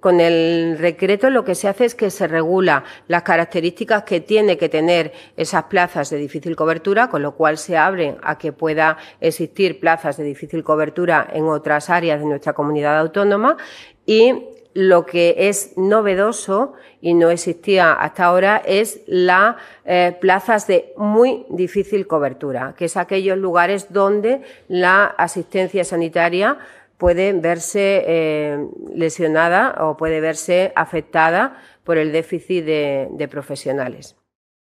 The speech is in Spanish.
Con el decreto lo que se hace es que se regula las características que tiene que tener esas plazas de difícil cobertura, con lo cual se abre a que pueda existir plazas de difícil cobertura en otras áreas de nuestra comunidad autónoma y lo que es novedoso y no existía hasta ahora es las eh, plazas de muy difícil cobertura, que es aquellos lugares donde la asistencia sanitaria puede verse eh, lesionada o puede verse afectada por el déficit de, de profesionales.